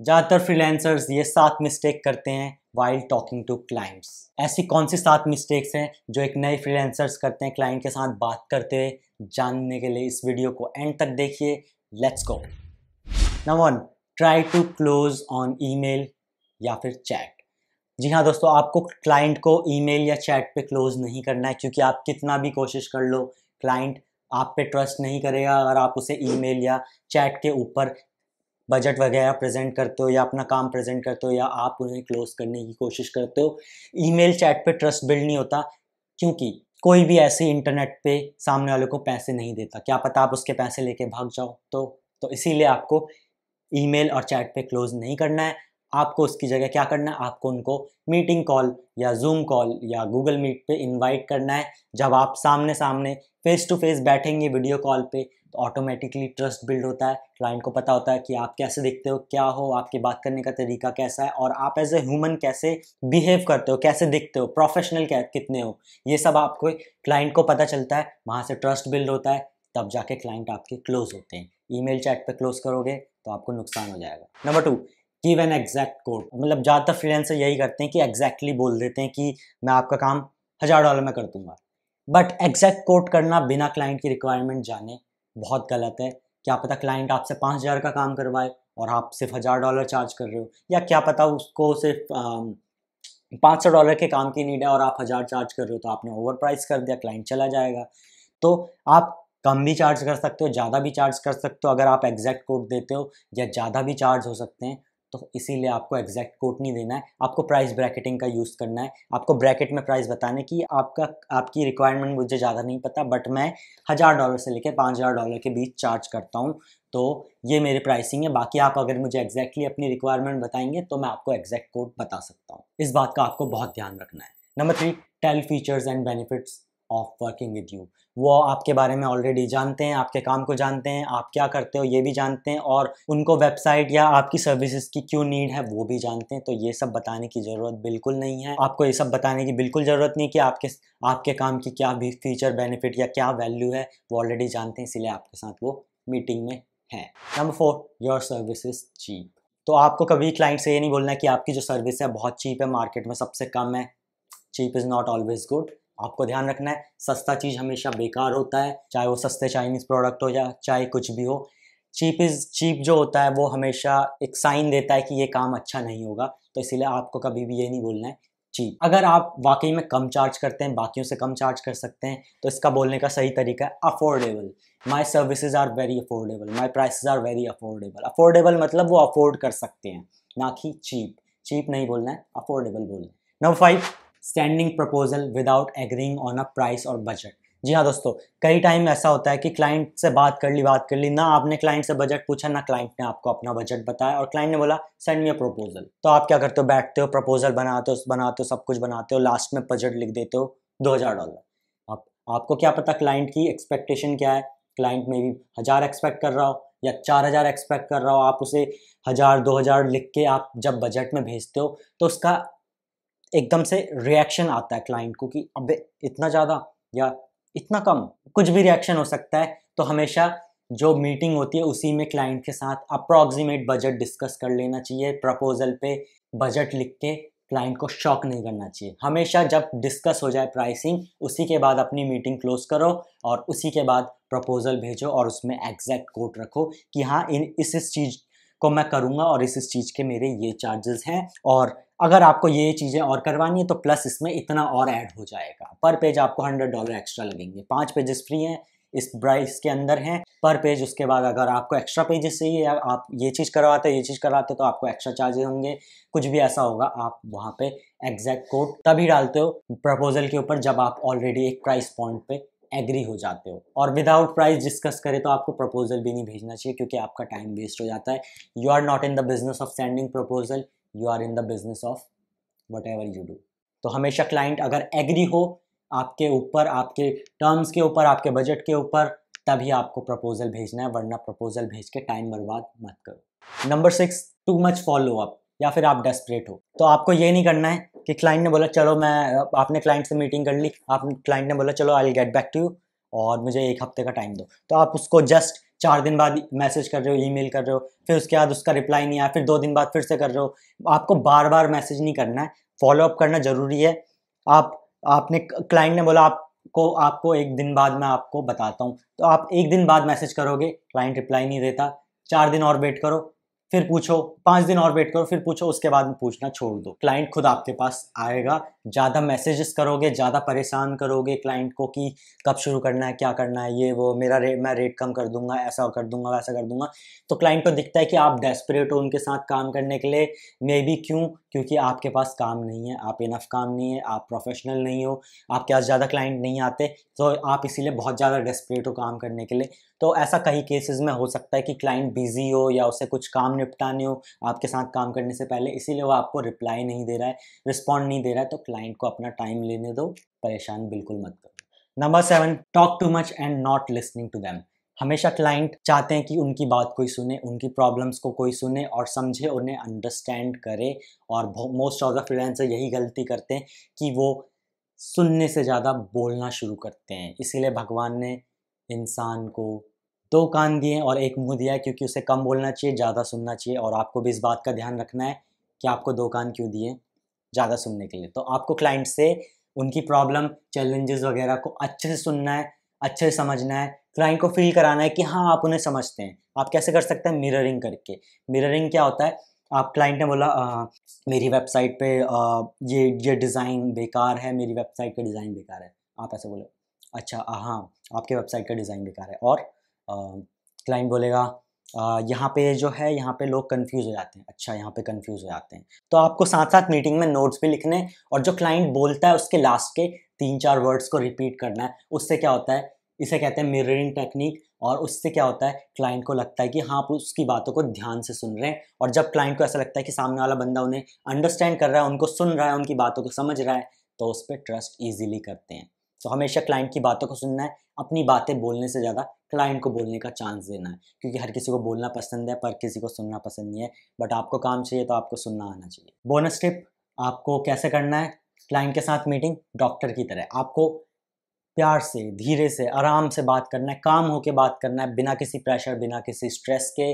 ज़्यादातर फ्रीलांसर्स ये सात मिस्टेक करते हैं वाइल टॉकिंग टू क्लाइंट्स ऐसी कौन सी सात मिस्टेक्स हैं जो एक नए फ्रीलांसर्स करते हैं क्लाइंट के साथ बात करते हुए जानने के लिए इस वीडियो को एंड तक देखिए let's go number one try to close on email या फिर चैट जी हाँ दोस्तों आपको क्लाइंट को ईमेल या चैट पे क्लोज नहीं करना है क्योंकि आप कितना भी कोशिश कर लो क्लाइंट आप पे ट्रस्ट नहीं करेगा अगर आप उसे ईमेल या चैट के ऊपर बजट वगैरह प्रेजेंट करते हो या अपना काम प्रेजेंट करते हो या आप उन्हें क्लोज करने की कोशिश करते हो ईमेल चैट पे ट्रस्ट बिल्ड नहीं होता क्योंकि कोई भी ऐसे इंटरनेट पे सामने वाले को पैसे नहीं देता क्या पता आप उसके पैसे लेके भाग जाओ तो तो इसीलिए आपको ईमेल और चैट पे क्लोज नहीं करना है आपको उसकी जगह क्या करना है आपको उनको मीटिंग कॉल या जूम कॉल या गूगल मीट पे इनवाइट करना है जब आप सामने सामने फेस टू फेस बैठेंगे वीडियो कॉल पे तो ऑटोमेटिकली ट्रस्ट बिल्ड होता है क्लाइंट को पता होता है कि आप कैसे दिखते हो क्या हो आपके बात करने का तरीका कैसा है और आप एज ए ह्यूमन कैसे बिहेव करते हो कैसे दिखते हो प्रोफेशनल क्या कितने हो ये सब आपको क्लाइंट को पता चलता है वहाँ से ट्रस्ट बिल्ड होता है तब जाके क्लाइंट आपके क्लोज होते हैं ईमेल चैट पे क्लोज करोगे तो आपको नुकसान हो जाएगा number two give an exact code मतलब ज़्यादातर फ्रीलांसर यही करते हैं कि एग्जैक्टली exactly बोल देते हैं कि मैं आपका काम हज़ार डॉलर में कर दूंगा बट एग्जैक्ट कोट करना बिना क्लाइंट की रिक्वायरमेंट जाने बहुत गलत है क्या पता क्लाइंट आपसे पाँच हज़ार का काम करवाए और आप सिर्फ हज़ार डॉलर चार्ज कर रहे हो या क्या पता उसको सिर्फ पाँच सौ डॉलर के काम की नीड है और आप हज़ार चार्ज कर रहे हो तो आपने ओवर प्राइस कर दिया क्लाइंट चला जाएगा तो आप कम भी चार्ज कर सकते हो ज़्यादा भी चार्ज कर सकते हो अगर आप एग्जैक्ट कोड देते हो या ज़्यादा भी चार्ज हो सकते हैं तो इसीलिए आपको एग्जैक्ट कोट नहीं देना है आपको प्राइस ब्रैकेटिंग का यूज़ करना है आपको ब्रैकेट में प्राइस बताने की आपका आपकी रिक्वायरमेंट मुझे ज़्यादा नहीं पता बट मैं हज़ार डॉलर से लेकर पाँच हज़ार डॉलर के बीच चार्ज करता हूँ तो ये मेरी प्राइसिंग है बाकी आप अगर मुझे एग्जैक्टली अपनी रिक्वायरमेंट बताएंगे तो मैं आपको एग्जैक्ट कोड बता सकता हूँ इस बात का आपको बहुत ध्यान रखना है number three tell features and benefits of working with you वो आपके बारे में ऑलरेडी जानते हैं आपके काम को जानते हैं आप क्या करते हो ये भी जानते हैं और उनको वेबसाइट या आपकी सर्विसेज की क्यों नीड है वो भी जानते हैं तो ये सब बताने की ज़रूरत बिल्कुल नहीं है आपको ये सब बताने की बिल्कुल ज़रूरत नहीं कि आपके आपके काम की क्या भी फीचर बेनिफिट या क्या वैल्यू है वो ऑलरेडी जानते हैं इसीलिए आपके साथ वो मीटिंग में है number four your services cheap तो आपको कभी क्लाइंट से ये नहीं बोलना कि आपकी जो सर्विस है बहुत चीप है मार्केट में सबसे कम है cheap is not always good आपको ध्यान रखना है सस्ता चीज़ हमेशा बेकार होता है चाहे वो सस्ते चाइनीज़ प्रोडक्ट हो या चाहे कुछ भी हो चीप इज़ चीप जो होता है वो हमेशा एक साइन देता है कि ये काम अच्छा नहीं होगा तो इसीलिए आपको कभी भी ये नहीं बोलना है चीप अगर आप वाकई में कम चार्ज करते हैं बाकियों से कम चार्ज कर सकते हैं तो इसका बोलने का सही तरीका है affordable my services are very affordable my prices are very affordable affordable मतलब वो अफोर्ड कर सकते हैं ना कि चीप चीप नहीं बोलना है अफोर्डेबल बोलना है number five standing proposal without agreeing on a price और बजट जी हाँ दोस्तों कई टाइम ऐसा होता है कि क्लाइंट से बात कर ली बात कर ली ना आपने क्लाइंट से बजट पूछा ना क्लाइंट ने आपको अपना बजट बताया और क्लाइंट ने बोला सेंड मी अ प्रपोजल तो आप क्या करते हो बैठते हो प्रपोजल बनाते हो बनाते हो सब कुछ बनाते हो लास्ट में बजट लिख देते हो दो हज़ार डॉलर आप आपको क्या पता क्लाइंट की एक्सपेक्टेशन क्या है क्लाइंट मे भी हज़ार एक्सपेक्ट कर रहा हो या चार हज़ार एक्सपेक्ट कर रहा हो आप उसे हज़ार दो हज़ार लिख के आप जब बजट में भेजते हो तो उसका एकदम से रिएक्शन आता है क्लाइंट को कि अब इतना ज़्यादा या इतना कम कुछ भी रिएक्शन हो सकता है तो हमेशा जो मीटिंग होती है उसी में क्लाइंट के साथ अप्रॉक्सीमेट बजट डिस्कस कर लेना चाहिए प्रपोजल पे बजट लिख के क्लाइंट को शॉक नहीं करना चाहिए हमेशा जब डिस्कस हो जाए प्राइसिंग उसी के बाद अपनी मीटिंग क्लोज करो और उसी के बाद प्रपोजल भेजो और उसमें एग्जैक्ट कोट रखो कि हाँ इन इस इस चीज़ को मैं करूँगा और इस इस चीज़ के मेरे ये चार्जेस हैं और अगर आपको ये चीज़ें और करवानी है तो प्लस इसमें इतना और ऐड हो जाएगा पर पेज आपको हंड्रेड डॉलर एक्स्ट्रा लगेंगे पाँच पेजेस फ्री हैं इस प्राइस के अंदर हैं पर पेज उसके बाद अगर आपको एक्स्ट्रा पेजेस चाहिए या आप ये चीज़ करवाते ये चीज़ करवाते तो आपको एक्स्ट्रा चार्जेस होंगे कुछ भी ऐसा होगा आप वहाँ पे एग्जैक्ट कोड तभी डालते हो प्रपोजल के ऊपर जब आप ऑलरेडी एक प्राइस पॉइंट पे एग्री हो जाते हो और विदाउट प्राइस डिस्कस करें तो आपको प्रपोजल भी नहीं भेजना चाहिए क्योंकि आपका टाइम वेस्ट हो जाता है you are not in the business of sending proposal you are in the business of whatever you do तो हमेशा क्लाइंट अगर एग्री हो आपके ऊपर आपके टर्म्स के ऊपर आपके बजट के ऊपर तभी आपको प्रपोजल भेजना है वरना प्रपोजल भेज के टाइम बर्बाद मत करो number six too much follow up या फिर आप डेस्परेट हो तो आपको ये नहीं करना है कि क्लाइंट ने बोला चलो मैं आपने क्लाइंट से मीटिंग कर ली आप क्लाइंट ने बोला चलो I will get back to you और मुझे एक हफ्ते का टाइम दो तो आप उसको जस्ट चार दिन बाद मैसेज कर रहे हो ईमेल कर रहे हो फिर उसके बाद उसका रिप्लाई नहीं आया फिर दो दिन बाद फिर से कर रहे हो आपको बार बार मैसेज नहीं करना है फॉलोअप करना ज़रूरी है आप आपने क्लाइंट ने बोला आपको आपको एक दिन बाद मैं आपको बताता हूँ तो आप एक दिन बाद मैसेज करोगे क्लाइंट रिप्लाई नहीं देता चार दिन और वेट करो फिर पूछो पाँच दिन और वेट करो फिर पूछो उसके बाद में पूछना छोड़ दो क्लाइंट खुद आपके पास आएगा ज़्यादा मैसेजेस करोगे ज़्यादा परेशान करोगे क्लाइंट को कि कब शुरू करना है क्या करना है ये वो मेरा रेट मैं रेट कम कर दूंगा ऐसा कर दूंगा वैसा कर दूंगा तो क्लाइंट को दिखता है कि आप डेस्परेट हो उनके साथ काम करने के लिए मे बी क्यों क्योंकि आपके पास काम नहीं है आप इनफ काम नहीं है आप प्रोफेशनल नहीं हो आपके पास ज़्यादा क्लाइंट नहीं आते तो आप इसीलिए बहुत ज़्यादा डेस्परेट हो काम करने के लिए तो ऐसा कई केसेस में हो सकता है कि क्लाइंट बिजी हो या उसे कुछ काम निपटाने हो आपके साथ काम करने से पहले इसीलिए वो आपको रिप्लाई नहीं दे रहा है रिस्पॉन्ड नहीं दे रहा है तो क्लाइंट को अपना टाइम लेने दो परेशान बिल्कुल मत करो number seven talk too much and not listening to them हमेशा क्लाइंट चाहते हैं कि उनकी बात कोई सुने उनकी प्रॉब्लम्स को कोई सुने और समझे उन्हें अंडरस्टैंड करे और मोस्ट ऑफ द फ्रीलांसर यही गलती करते हैं कि वो सुनने से ज़्यादा बोलना शुरू करते हैं इसीलिए भगवान ने इंसान को दो कान दिए और एक मुंह दिया क्योंकि उसे कम बोलना चाहिए ज़्यादा सुनना चाहिए और आपको भी इस बात का ध्यान रखना है कि आपको दो कान क्यों दिए ज़्यादा सुनने के लिए तो आपको क्लाइंट से उनकी प्रॉब्लम चैलेंजेस वगैरह को अच्छे से सुनना है अच्छे से समझना है क्लाइंट को फील कराना है कि हाँ आप उन्हें समझते हैं आप कैसे कर सकते हैं मिररिंग करके मिररिंग क्या होता है आप क्लाइंट ने बोला आ, मेरी वेबसाइट पे आ, ये ये डिज़ाइन बेकार है मेरी वेबसाइट का डिज़ाइन बेकार है आप ऐसे बोले अच्छा हाँ आपके वेबसाइट का डिज़ाइन बेकार है और क्लाइंट बोलेगा यहाँ पे जो है यहाँ पे लोग कंफ्यूज हो जाते हैं अच्छा यहाँ पे कंफ्यूज हो जाते हैं तो आपको साथ साथ मीटिंग में नोट्स भी लिखने और जो क्लाइंट बोलता है उसके लास्ट के तीन चार वर्ड्स को रिपीट करना है उससे क्या होता है इसे कहते हैं मिररिंग टेक्निक और उससे क्या होता है क्लाइंट को लगता है कि हाँ आप उसकी बातों को ध्यान से सुन रहे हैं और जब क्लाइंट को ऐसा लगता है कि सामने वाला बंदा उन्हें अंडरस्टैंड कर रहा है उनको सुन रहा है उनकी बातों को समझ रहा है तो उस पर ट्रस्ट ईजिली करते हैं सो तो हमेशा क्लाइंट की बातों को सुनना है अपनी बातें बोलने से ज़्यादा क्लाइंट को बोलने का चांस देना है क्योंकि हर किसी को बोलना पसंद है पर किसी को सुनना पसंद नहीं है बट आपको काम चाहिए तो आपको सुनना आना चाहिए बोनस टिप आपको कैसे करना है क्लाइंट के साथ मीटिंग डॉक्टर की तरह आपको प्यार से धीरे से आराम से बात करना है काम होके बात करना है बिना किसी प्रेशर बिना किसी स्ट्रेस के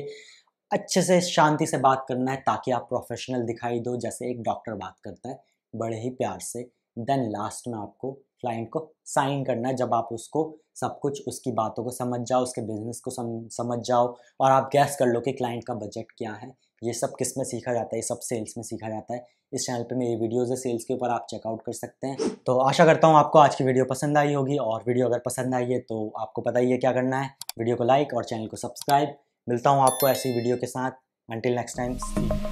अच्छे से शांति से बात करना है ताकि आप प्रोफेशनल दिखाई दो जैसे एक डॉक्टर बात करता है बड़े ही प्यार से देन लास्ट में आपको क्लाइंट को साइन करना है जब आप उसको सब कुछ उसकी बातों को समझ जाओ उसके बिजनेस को सम, समझ जाओ और आप गैस कर लो कि क्लाइंट का बजट क्या है ये सब किस में सीखा जाता है ये सब सेल्स में सीखा जाता है इस चैनल पे मेरी वीडियोस है सेल्स के ऊपर आप चेकआउट कर सकते हैं तो आशा करता हूँ आपको आज की वीडियो पसंद आई होगी और वीडियो अगर पसंद आई है तो आपको पता ही है क्या करना है वीडियो को लाइक और चैनल को सब्सक्राइब मिलता हूँ आपको ऐसी वीडियो के साथ अंटिल नेक्स्ट टाइम